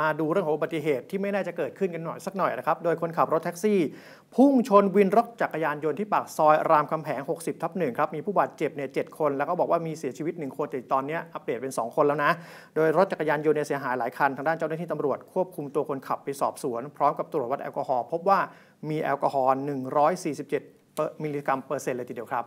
มาดูเรื่องของอุบัติเหตุที่ไม่น่าจะเกิดขึ้นกันหน่อยสักหน่อยนะครับ โดยคนขับรถแท็กซี่ พุ่งชนวินรถจักรยานยนต์ที่ปากซอยรามคำแหง60ทับหนึ่งครับ มีผู้บาดเจ็บเนี่ยเคนแล้วก็บอกว่ามีเสียชีวิต 1 คนแต่ตอนนี้อัปเดตเป็น 2 คนแล้วนะ โดยรถจักรยานยนต์เสียหายหลายคันทางด้านเจ้าหน้าที่ตำรวจ ควบคุมตัวคนขับไปสอบสวนพร้อมกับตรวจวัดแอลกอฮอล์พบว่ามีแอลกอฮอล์147มิลลิกรัมเปอร์เซ็นต์เลยทีเดียวครับ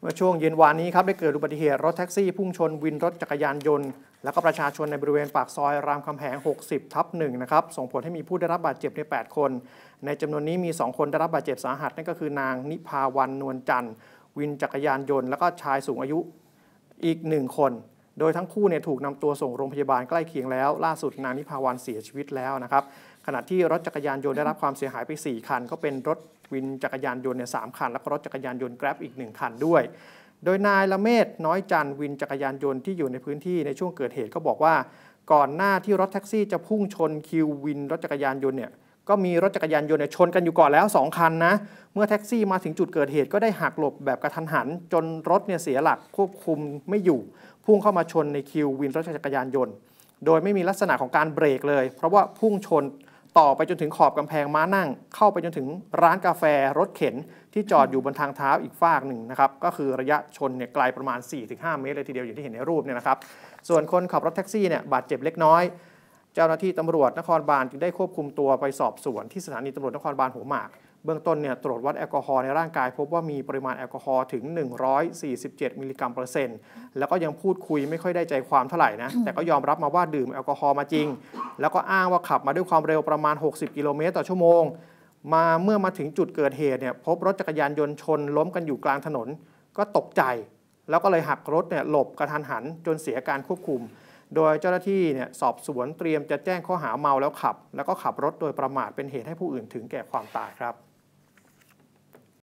เมื่อช่วงเย็นวานนี้ครับได้เกิดอุบัติเหตุ รถแท็กซี่พุ่งชน วินรถจักรยานยนต์ และก็ประชาชนในบริเวณปากซอยรามคำแหง 60 ทับหนึ่งนะครับ ส่งผลให้มีผู้ได้รับบาดเจ็บใน 8 คน ในจำนวนนี้มี 2 คนได้รับบาดเจ็บสาหัสนั่นก็คือนางนิพาวันนวลจันทร์วินจักรยานยนต์ และก็ชายสูงอายุอีกหนึ่งคนโดยทั้งคู่เนี่ยถูกนำตัวส่งโรงพยาบาลใกล้เคียงแล้วล่าสุดนางนิพาวันเสียชีวิตแล้วนะครับขณะที่รถจักรยานยนต์ได้รับความเสียหายไป 4 คัน ก็เป็นรถวินจักรยานยนต์เนี่ยสคัน แล้วก็รถจักรยานยนต์แกร็บอีก 1 คันด้วย โดยนายละเมศน้อยจันวินจักรยานยนต์ที่อยู่ในพื้นที่ในช่วงเกิดเหตุก็บอกว่า ก่อนหน้าที่รถแท็กซี่จะพุ่งชนคิววินรถจักรยานยนต์เนี่ยก็มีรถจักรยานยนต์ชนกันอยู่ก่อนแล้ว 2 คันนะ เมื่อแท็กซี่มาถึงจุดเกิดเหตุก็ได้หักหลบแบบกระทันหัน จนรถเนี่ยเสียหลักควบคุมไม่อยู่ พุ่งเข้ามาชนในคิววินรถจักรยานยนต์ โดยไม่มีลักษณะของการเบรกเลย เพราะว่าพุ่งชนต่อไปจนถึงขอบกำแพงม้านั่งเข้าไปจนถึงร้านกาแฟรถเข็นที่จอดอยู่บนทางเท้าอีกฝากหนึ่งนะครับก็คือระยะชนเนี่ยไกลประมาณ 4-5 เมตรเลยทีเดียวอย่างที่เห็นในรูปเนี่ยนะครับส่วนคนขับรถแท็กซี่เนี่ยบาดเจ็บเล็กน้อยเจ้าหน้าที่ตำรวจนครบาลจึงได้ควบคุมตัวไปสอบสวน ที่สถานีตำรวจนครบาลหัวหมากเบื้องต้นเนี่ยตรวจวัดแอลกอฮอล์ในร่างกาย พบว่ามีปริมาณแอลกอฮอล์ถึง 147มิลลิกรัมเปอร์เซ็นต์แล้วก็ยังพูดคุยไม่ค่อยได้ใจความเท่าไหร่นะแต่ก็ยอมรับมาว่าดื่มแอลกอฮอล์มาจริง แล้วก็อ้างว่าขับมาด้วยความเร็วประมาณ 60 กิโลเมตร ต่อชั่วโมงมาเมื่อมาถึงจุดเกิดเหตุเนี่ยพบรถจักรยานยนต์ชน ล้มกันอยู่กลางถนนก็ตกใจ แล้วก็เลยหักรถเนี่ยหลบกระทันหันจนเสียการควบคุมโดยเจ้าหน้าที่เนี่ยสอบสวนเตรียมจะแจ้งข้อหาเมาแล้วขับ แล้วก็ขับรถโดยประมาทเป็นเหตุให้ผู้อื่นถึงแก่ความตายครับ